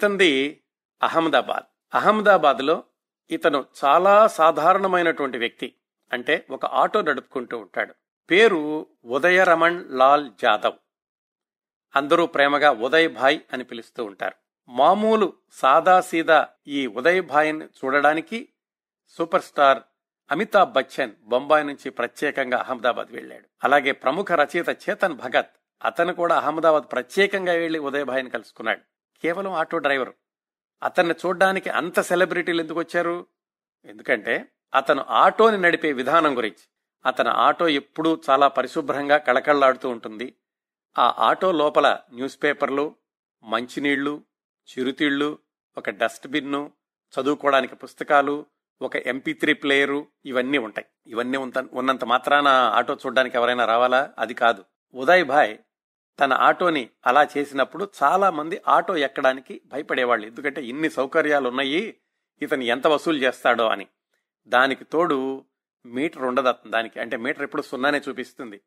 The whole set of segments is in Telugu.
ఇతంది అహ్మదాబాద్ అహ్మదాబాద్లో ఇతను చాలా సాధారణమైనటువంటి వ్యక్తి అంటే ఒక ఆటో నడుపుకుంటూ ఉంటాడు పేరు ఉదయరమణ్ లాల్ జాదవ్ అందరూ ప్రేమగా ఉదయ్ భాయ్ అని పిలుస్తూ ఉంటారు మామూలు సాదాసీదా ఈ ఉదయ్ భాయ్ని చూడడానికి సూపర్ స్టార్ అమితాబ్ బచ్చన్ బొంబాయి నుంచి ప్రత్యేకంగా అహ్మదాబాద్ వెళ్ళాడు అలాగే ప్రముఖ రచయిత చేతన్ భగత్ అతను కూడా అహ్మదాబాద్ ప్రత్యేకంగా వెళ్లి ఉదయ్ భాయ్ని కలుసుకున్నాడు కేవలం ఆటో డ్రైవర్ అతన్ని చూడ్డానికి అంత సెలబ్రిటీలు ఎందుకు వచ్చారు ఎందుకంటే అతను ఆటోని నడిపే విధానం గురించి అతను ఆటో ఎప్పుడూ చాలా పరిశుభ్రంగా కళకళలాడుతూ ఉంటుంది ఆ ఆటో లోపల న్యూస్ పేపర్లు మంచినీళ్లు చిరుతిళ్ళు ఒక డస్ట్బిన్ను చదువుకోవడానికి పుస్తకాలు ఒక ఎంపీ త్రీ ప్లేయరు ఇవన్నీ ఉంటాయి ఇవన్నీ ఉన్నంత మాత్రాన ఆటో చూడడానికి ఎవరైనా రావాలా అది కాదు ఉదయ్ భాయ్ తన ఆటోని అలా చేసినప్పుడు చాలా మంది ఆటో ఎక్కడానికి భయపడేవాళ్ళు ఎందుకంటే ఇన్ని సౌకర్యాలు ఉన్నాయి ఇతను ఎంత వసూలు చేస్తాడో అని దానికి తోడు మీటర్ ఉండదు దానికి అంటే మీటర్ ఎప్పుడు సున్నానే చూపిస్తుంది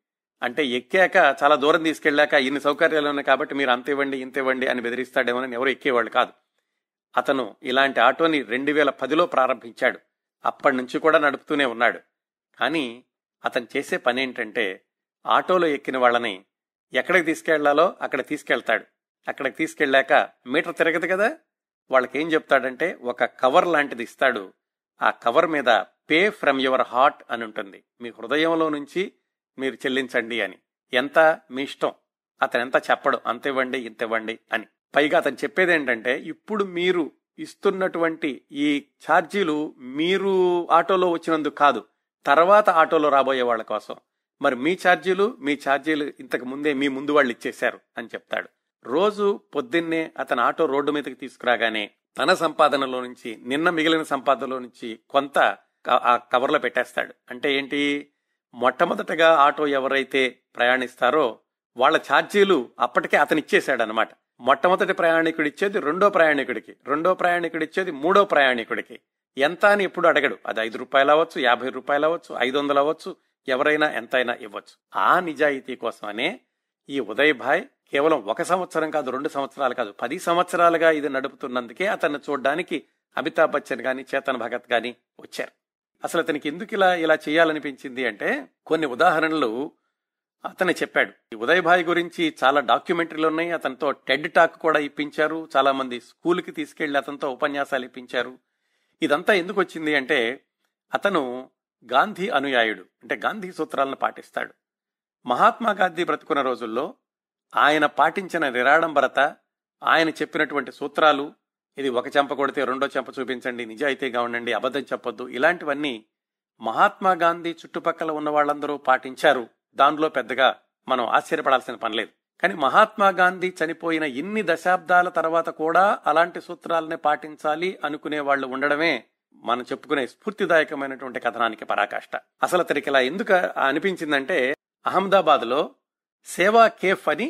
అంటే ఎక్కాక చాలా దూరం తీసుకెళ్ళాక ఇన్ని సౌకర్యాలు ఉన్నాయి కాబట్టి మీరు అంత ఇవ్వండి ఇంత ఇవ్వండి అని బెదిరిస్తాడేమో అని ఎవరు ఎక్కేవాళ్ళు కాదు అతను ఇలాంటి ఆటోని రెండు వేల పదిలో ప్రారంభించాడు అప్పటి నుంచి కూడా నడుపుతూనే ఉన్నాడు కానీ అతను చేసే పని ఏంటంటే ఆటోలో ఎక్కిన వాళ్ళని ఎక్కడికి తీసుకెళ్లాలో అక్కడ తీసుకెళ్తాడు అక్కడికి తీసుకెళ్ళాక మీటర్ తిరగదు కదా వాళ్ళకి ఏం చెప్తాడంటే ఒక కవర్ లాంటిది ఇస్తాడు ఆ కవర్ మీద పే ఫ్రమ్ యువర్ హార్ట్ అని ఉంటుంది మీ హృదయంలో నుంచి మీరు చెల్లించండి అని ఎంత మీ ఇష్టం అతను ఎంత చెప్పడు అంత ఇవ్వండి ఇంత ఇవ్వండి అని పైగా అతను చెప్పేది ఏంటంటే ఇప్పుడు మీరు ఇస్తున్నటువంటి ఈ ఛార్జీలు మీరు ఆటోలో వచ్చినందుకు కాదు తర్వాత ఆటోలో రాబోయే వాళ్ళ కోసం మరి మీ ఛార్జీలు మీ ఛార్జీలు ఇంతకు ముందే మీ ముందు వాళ్ళు ఇచ్చేశారు అని చెప్తాడు రోజు పొద్దున్నే అతను ఆటో రోడ్డు మీదకి తీసుకురాగానే తన సంపాదనలో నుంచి నిన్న మిగిలిన సంపాదనలో నుంచి కొంత ఆ కవర్లో పెట్టేస్తాడు అంటే ఏంటి మొట్టమొదటగా ఆటో ఎవరైతే ప్రయాణిస్తారో వాళ్ళ ఛార్జీలు అప్పటికే అతను ఇచ్చేశాడు అనమాట మొట్టమొదటి ప్రయాణికుడు ఇచ్చేది రెండో ప్రయాణికుడికి రెండో ప్రయాణికుడు ఇచ్చేది మూడో ప్రయాణికుడికి ఎంత అని ఎప్పుడు అడగడు అది ఐదు రూపాయలు అవ్వచ్చు యాభై రూపాయలు అవ్వచ్చు ఐదు వందలు అవ్వచ్చు ఎవరైనా ఎంతైనా ఇవ్వచ్చు ఆ నిజాయితీ కోసమనే ఈ ఉదయ్ భాయ్ కేవలం ఒక సంవత్సరం కాదు రెండు సంవత్సరాలు కాదు పది సంవత్సరాలుగా ఇది నడుపుతున్నందుకే అతన్ని చూడడానికి అమితాబ్ బచ్చన్ గాని చేతన్ భగత్ గాని వచ్చారు అసలు అతనికి ఎందుకు ఇలా ఇలా చేయాలనిపించింది అంటే కొన్ని ఉదాహరణలు అతనే చెప్పాడు ఈ ఉదయ్ భాయ్ గురించి చాలా డాక్యుమెంటరీలు ఉన్నాయి అతనితో టెడ్ టాక్ కూడా ఇప్పించారు చాలా మంది స్కూల్కి తీసుకెళ్లి అతనితో ఉపన్యాసాలు ఇప్పించారు ఇదంతా ఎందుకు వచ్చింది అంటే అతను గాంధీ అనుయాయుడు అంటే గాంధీ సూత్రాలను పాటిస్తాడు మహాత్మా గాంధీ బ్రతుకున్న రోజుల్లో ఆయన పాటించిన నిరాడంబరత ఆయన చెప్పినటువంటి సూత్రాలు ఇది ఒక చెంప కొడితే రెండో చెంప చూపించండి నిజాయితీగా ఉండండి అబద్ధం చెప్పొద్దు ఇలాంటివన్నీ మహాత్మా గాంధీ చుట్టుపక్కల ఉన్న వాళ్ళందరూ పాటించారు దానిలో పెద్దగా మనం ఆశ్చర్యపడాల్సిన పనిలేదు కానీ మహాత్మా గాంధీ చనిపోయిన ఇన్ని దశాబ్దాల తర్వాత కూడా అలాంటి సూత్రాలనే పాటించాలి అనుకునే వాళ్ళు ఉండడమే మనం చెప్పుకునే స్ఫూర్తిదాయకమైనటువంటి కథనానికి పరాకాష్ట అసలు అతనికి ఇలా ఎందుకు అనిపించిందంటే అహ్మదాబాద్ లో సేవా కేఫ్ అని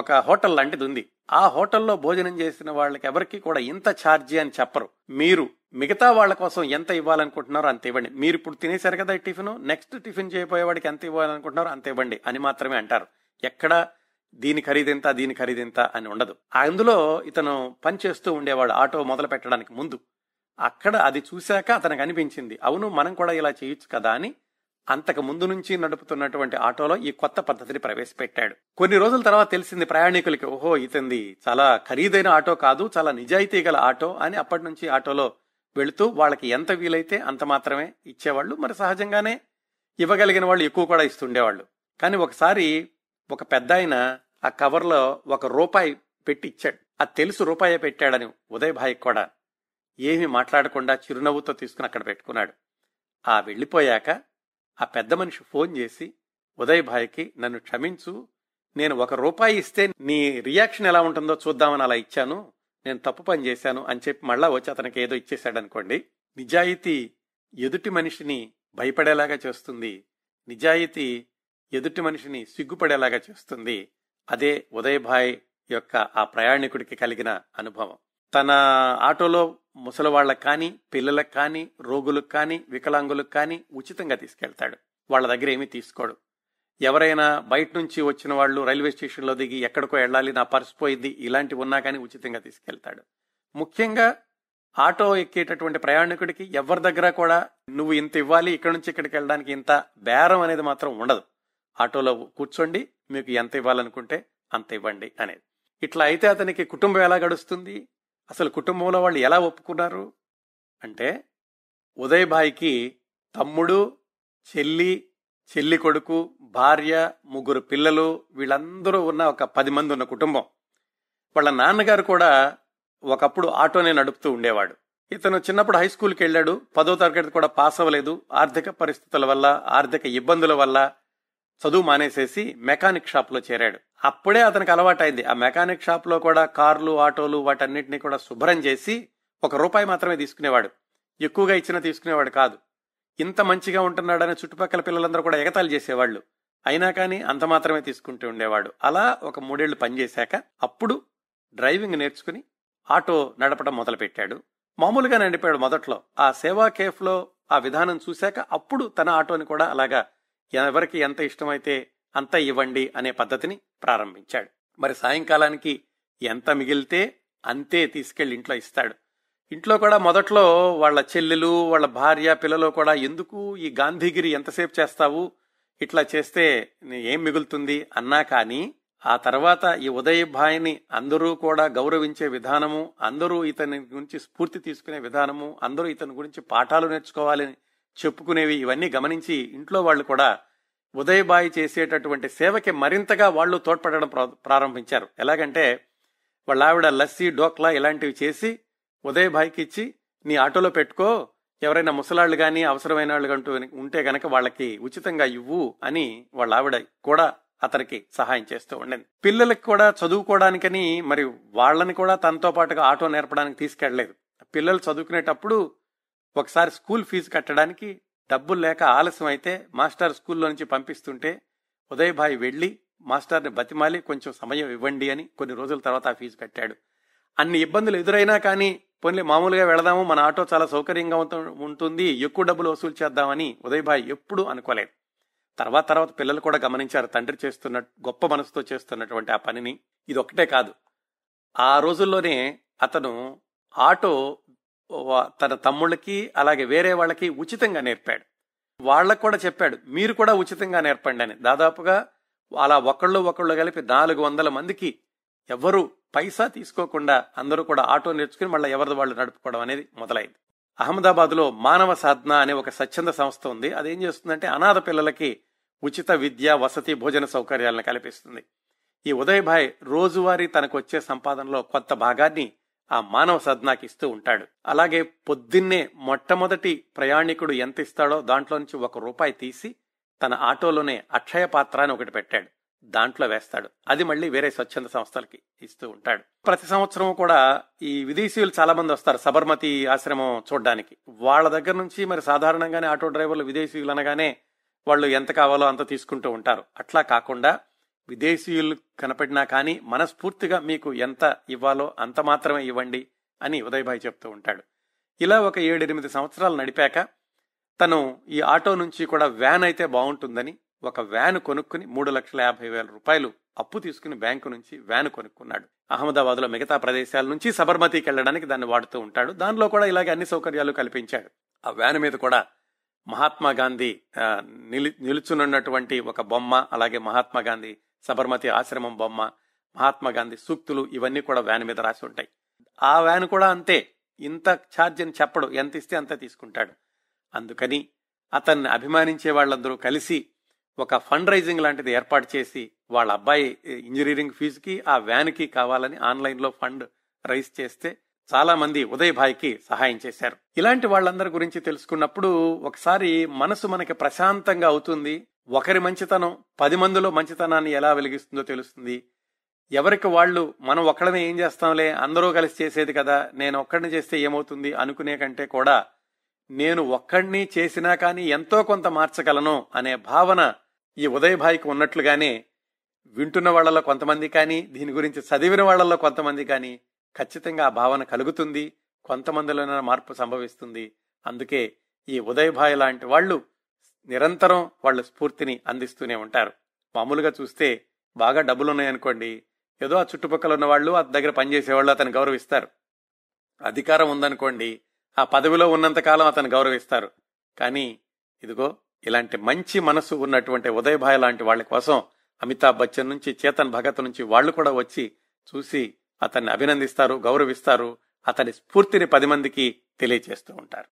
ఒక హోటల్ లాంటిది ఉంది ఆ హోటల్లో భోజనం చేసిన వాళ్ళకి ఎవరికి కూడా ఇంత ఛార్జీ అని చెప్పరు మీరు మిగతా వాళ్ళ కోసం ఎంత ఇవ్వాలనుకుంటున్నారో అంత ఇవ్వండి మీరు ఇప్పుడు తినేశారు కదా టిఫిన్ నెక్స్ట్ టిఫిన్ వాడికి ఎంత ఇవ్వాలనుకుంటున్నారో అంత ఇవ్వండి అని మాత్రమే అంటారు ఎక్కడ దీని ఖరీదెంత దీని ఖరీదెంత అని ఉండదు అందులో ఇతను పనిచేస్తూ ఉండేవాడు ఆటో మొదలు పెట్టడానికి ముందు అక్కడ అది చూశాక అతనికి అనిపించింది అవును మనం కూడా ఇలా చేయొచ్చు కదా అని అంతకు ముందు నుంచి నడుపుతున్నటువంటి ఆటోలో ఈ కొత్త పద్ధతిని ప్రవేశపెట్టాడు కొన్ని రోజుల తర్వాత తెలిసింది ప్రయాణికులకి ఓహో ఇతంది చాలా ఖరీదైన ఆటో కాదు చాలా నిజాయితీ గల ఆటో అని అప్పటి నుంచి ఆటోలో వెళుతూ వాళ్ళకి ఎంత వీలైతే అంత మాత్రమే ఇచ్చేవాళ్ళు మరి సహజంగానే ఇవ్వగలిగిన వాళ్ళు ఎక్కువ కూడా ఇస్తుండేవాళ్ళు కానీ ఒకసారి ఒక పెద్ద ఆయన ఆ కవర్లో ఒక రూపాయి పెట్టి ఇచ్చాడు అది తెలుసు రూపాయి పెట్టాడని ఉదయ్ భాయ్ కూడా ఏమి మాట్లాడకుండా చిరునవ్వుతో తీసుకుని అక్కడ పెట్టుకున్నాడు ఆ వెళ్ళిపోయాక ఆ పెద్ద మనిషి ఫోన్ చేసి ఉదయ్ భాయ్కి నన్ను క్షమించు నేను ఒక రూపాయి ఇస్తే నీ రియాక్షన్ ఎలా ఉంటుందో చూద్దామని అలా ఇచ్చాను నేను తప్పు పని చేశాను అని చెప్పి మళ్ళా వచ్చి అతనికి ఏదో ఇచ్చేశాడు అనుకోండి నిజాయితీ ఎదుటి మనిషిని భయపడేలాగా చేస్తుంది నిజాయితీ ఎదుటి మనిషిని సిగ్గుపడేలాగా చేస్తుంది అదే ఉదయ్ యొక్క ఆ ప్రయాణికుడికి కలిగిన అనుభవం తన ఆటోలో ముసలివాళ్లకు కానీ పిల్లలకు కానీ రోగులకు కానీ వికలాంగులకు కానీ ఉచితంగా తీసుకెళ్తాడు వాళ్ళ దగ్గర ఏమీ తీసుకోడు ఎవరైనా బయట నుంచి వచ్చిన వాళ్ళు రైల్వే స్టేషన్లో దిగి ఎక్కడికో వెళ్ళాలి నా పర్స్ పోయింది ఇలాంటివి ఉన్నా కానీ ఉచితంగా తీసుకెళ్తాడు ముఖ్యంగా ఆటో ఎక్కేటటువంటి ప్రయాణికుడికి ఎవరి దగ్గర కూడా నువ్వు ఇంత ఇవ్వాలి ఇక్కడ నుంచి ఇక్కడికి వెళ్ళడానికి ఇంత బేరం అనేది మాత్రం ఉండదు ఆటోలో కూర్చోండి మీకు ఎంత ఇవ్వాలనుకుంటే అంత ఇవ్వండి అనేది ఇట్లా అయితే అతనికి కుటుంబం ఎలా గడుస్తుంది అసలు కుటుంబంలో వాళ్ళు ఎలా ఒప్పుకున్నారు అంటే ఉదయభాయికి తమ్ముడు చెల్లి చెల్లి కొడుకు భార్య ముగ్గురు పిల్లలు వీళ్ళందరూ ఉన్న ఒక పది మంది ఉన్న కుటుంబం వాళ్ళ నాన్నగారు కూడా ఒకప్పుడు ఆటోనే నడుపుతూ ఉండేవాడు ఇతను చిన్నప్పుడు హై స్కూల్కి వెళ్ళాడు పదో తరగతి కూడా పాస్ అవ్వలేదు ఆర్థిక పరిస్థితుల వల్ల ఆర్థిక ఇబ్బందుల వల్ల చదువు మానేసేసి మెకానిక్ షాప్లో చేరాడు అప్పుడే అతనికి అలవాటైంది ఆ మెకానిక్ షాప్లో కూడా కార్లు ఆటోలు వాటన్నిటిని కూడా శుభ్రం చేసి ఒక రూపాయి మాత్రమే తీసుకునేవాడు ఎక్కువగా ఇచ్చినా తీసుకునేవాడు కాదు ఇంత మంచిగా ఉంటున్నాడని చుట్టుపక్కల పిల్లలందరూ కూడా ఎగతాలు చేసేవాళ్ళు అయినా కానీ అంత మాత్రమే తీసుకుంటూ ఉండేవాడు అలా ఒక మూడేళ్లు పనిచేశాక అప్పుడు డ్రైవింగ్ నేర్చుకుని ఆటో నడపడం మొదలుపెట్టాడు మామూలుగా నడిపాడు మొదట్లో ఆ సేవా కేఫ్లో ఆ విధానం చూశాక అప్పుడు తన ఆటోని కూడా అలాగా ఎవరికి ఎంత ఇష్టమైతే అంత ఇవ్వండి అనే పద్ధతిని ప్రారంభించాడు మరి సాయంకాలానికి ఎంత మిగిలితే అంతే తీసుకెళ్లి ఇంట్లో ఇస్తాడు ఇంట్లో కూడా మొదట్లో వాళ్ళ చెల్లెలు వాళ్ళ భార్య పిల్లలు కూడా ఎందుకు ఈ గాంధీగిరి ఎంతసేపు చేస్తావు ఇట్లా చేస్తే ఏం మిగులుతుంది అన్నా కానీ ఆ తర్వాత ఈ ఉదయభాయిని అందరూ కూడా గౌరవించే విధానము అందరూ ఇతని గురించి స్ఫూర్తి తీసుకునే విధానము అందరూ ఇతని గురించి పాఠాలు నేర్చుకోవాలని చెప్పుకునేవి ఇవన్నీ గమనించి ఇంట్లో వాళ్ళు కూడా ఉదయబాయి చేసేటటువంటి సేవకి మరింతగా వాళ్ళు తోడ్పడడం ప్రారంభించారు ఎలాగంటే వాళ్ళ ఆవిడ లస్సి డోక్లా ఇలాంటివి చేసి ఉదయబాయికి ఇచ్చి నీ ఆటోలో పెట్టుకో ఎవరైనా ముసలాళ్ళు కానీ అవసరమైన వాళ్ళు అంటూ ఉంటే గనక వాళ్ళకి ఉచితంగా ఇవ్వు అని వాళ్ళ ఆవిడ కూడా అతనికి సహాయం చేస్తూ ఉండేది పిల్లలకు కూడా చదువుకోవడానికని మరి వాళ్ళని కూడా తనతో పాటుగా ఆటో నేర్పడానికి తీసుకెళ్లలేదు పిల్లలు చదువుకునేటప్పుడు ఒకసారి స్కూల్ ఫీజు కట్టడానికి డబ్బులు లేక ఆలస్యం అయితే మాస్టర్ స్కూల్లో నుంచి పంపిస్తుంటే ఉదయభాయ్ వెళ్ళి మాస్టర్ని బతిమాలి కొంచెం సమయం ఇవ్వండి అని కొన్ని రోజుల తర్వాత ఆ ఫీజు కట్టాడు అన్ని ఇబ్బందులు ఎదురైనా కానీ పోనీ మామూలుగా వెళదాము మన ఆటో చాలా సౌకర్యంగా ఉంటుంది ఎక్కువ డబ్బులు వసూలు చేద్దామని ఉదయభాయ్ ఎప్పుడూ అనుకోలేదు తర్వాత తర్వాత పిల్లలు కూడా గమనించారు తండ్రి చేస్తున్న గొప్ప మనసుతో చేస్తున్నటువంటి ఆ పనిని ఇది ఒక్కటే కాదు ఆ రోజుల్లోనే అతను ఆటో తన తమ్ముళ్ళకి అలాగే వేరే వాళ్ళకి ఉచితంగా నేర్పాడు వాళ్ళకు కూడా చెప్పాడు మీరు కూడా ఉచితంగా నేర్పండి అని దాదాపుగా అలా ఒకళ్ళు ఒకళ్ళు కలిపి నాలుగు వందల మందికి ఎవరు పైసా తీసుకోకుండా అందరూ కూడా ఆటో నేర్చుకుని మళ్ళీ ఎవరిది వాళ్ళు నడుపుకోవడం అనేది మొదలైంది అహ్మదాబాద్ లో మానవ సాధన అనే ఒక స్వచ్ఛంద సంస్థ ఉంది అదేం చేస్తుందంటే అనాథ పిల్లలకి ఉచిత విద్య వసతి భోజన సౌకర్యాలను కల్పిస్తుంది ఈ ఉదయ్ భాయ్ రోజువారీ తనకు వచ్చే సంపాదనలో కొత్త భాగాన్ని ఆ మానవ సద్నాకి ఇస్తూ ఉంటాడు అలాగే పొద్దున్నే మొట్టమొదటి ప్రయాణికుడు ఎంత ఇస్తాడో దాంట్లో నుంచి ఒక రూపాయి తీసి తన ఆటోలోనే అక్షయ పాత్ర అని ఒకటి పెట్టాడు దాంట్లో వేస్తాడు అది మళ్ళీ వేరే స్వచ్ఛంద సంస్థలకి ఇస్తూ ఉంటాడు ప్రతి సంవత్సరం కూడా ఈ విదేశీయులు చాలా మంది వస్తారు సబర్మతి ఆశ్రమం చూడడానికి వాళ్ళ దగ్గర నుంచి మరి సాధారణంగానే ఆటో డ్రైవర్లు విదేశీయులు అనగానే వాళ్ళు ఎంత కావాలో అంత తీసుకుంటూ ఉంటారు అట్లా కాకుండా విదేశీయులు కనపడినా కానీ మనస్ఫూర్తిగా మీకు ఎంత ఇవ్వాలో అంత మాత్రమే ఇవ్వండి అని ఉదయభాయ్ చెప్తూ ఉంటాడు ఇలా ఒక ఏడెనిమిది సంవత్సరాలు నడిపాక తను ఈ ఆటో నుంచి కూడా వ్యాన్ అయితే బాగుంటుందని ఒక వ్యాన్ కొనుక్కుని మూడు లక్షల యాభై వేల రూపాయలు అప్పు తీసుకుని బ్యాంకు నుంచి వ్యాన్ కొనుక్కున్నాడు అహ్మదాబాద్లో మిగతా ప్రదేశాల నుంచి సబర్మతికి వెళ్ళడానికి దాన్ని వాడుతూ ఉంటాడు దానిలో కూడా ఇలాగే అన్ని సౌకర్యాలు కల్పించాడు ఆ వ్యాన్ మీద కూడా మహాత్మా గాంధీ నిలి నిలుచునున్నటువంటి ఒక బొమ్మ అలాగే మహాత్మా గాంధీ సబర్మతి ఆశ్రమం బొమ్మ మహాత్మా గాంధీ సూక్తులు ఇవన్నీ కూడా వ్యాన్ మీద రాసి ఉంటాయి ఆ వ్యాన్ కూడా అంతే ఇంత ఛార్జ్ అని చెప్పడు ఎంత ఇస్తే అంత తీసుకుంటాడు అందుకని అతన్ని అభిమానించే వాళ్ళందరూ కలిసి ఒక ఫండ్ రైజింగ్ లాంటిది ఏర్పాటు చేసి వాళ్ళ అబ్బాయి ఇంజనీరింగ్ ఫీజుకి ఆ వ్యాన్కి కావాలని ఆన్లైన్లో ఫండ్ రైజ్ చేస్తే చాలా మంది ఉదయ్ భాయ్కి సహాయం చేశారు ఇలాంటి వాళ్ళందరి గురించి తెలుసుకున్నప్పుడు ఒకసారి మనసు మనకి ప్రశాంతంగా అవుతుంది ఒకరి మంచితనం పది మందిలో మంచితనాన్ని ఎలా వెలిగిస్తుందో తెలుస్తుంది ఎవరికి వాళ్ళు మనం ఒక్కడనే ఏం చేస్తాంలే అందరూ కలిసి చేసేది కదా నేను ఒక్కడిని చేస్తే ఏమవుతుంది అనుకునే కంటే కూడా నేను ఒక్కడిని చేసినా కానీ ఎంతో కొంత మార్చగలను అనే భావన ఈ ఉదయభాయికి ఉన్నట్లుగానే వింటున్న వాళ్లలో కొంతమంది కానీ దీని గురించి చదివిన వాళ్లలో కొంతమంది కానీ ఖచ్చితంగా ఆ భావన కలుగుతుంది కొంతమందిలోనే మార్పు సంభవిస్తుంది అందుకే ఈ ఉదయభాయ్ లాంటి వాళ్ళు నిరంతరం వాళ్ళ స్ఫూర్తిని అందిస్తూనే ఉంటారు మామూలుగా చూస్తే బాగా డబ్బులున్నాయనుకోండి ఏదో ఆ చుట్టుపక్కల ఉన్న వాళ్ళు అతని దగ్గర పనిచేసేవాళ్ళు అతను గౌరవిస్తారు అధికారం ఉందనుకోండి ఆ పదవిలో ఉన్నంతకాలం అతను గౌరవిస్తారు కానీ ఇదిగో ఇలాంటి మంచి మనసు ఉన్నటువంటి ఉదయభాయ్ లాంటి వాళ్ళ కోసం అమితాబ్ బచ్చన్ నుంచి చేతన్ భగత్ నుంచి వాళ్ళు కూడా వచ్చి చూసి అతన్ని అభినందిస్తారు గౌరవిస్తారు అతని స్ఫూర్తిని పది మందికి తెలియచేస్తూ ఉంటారు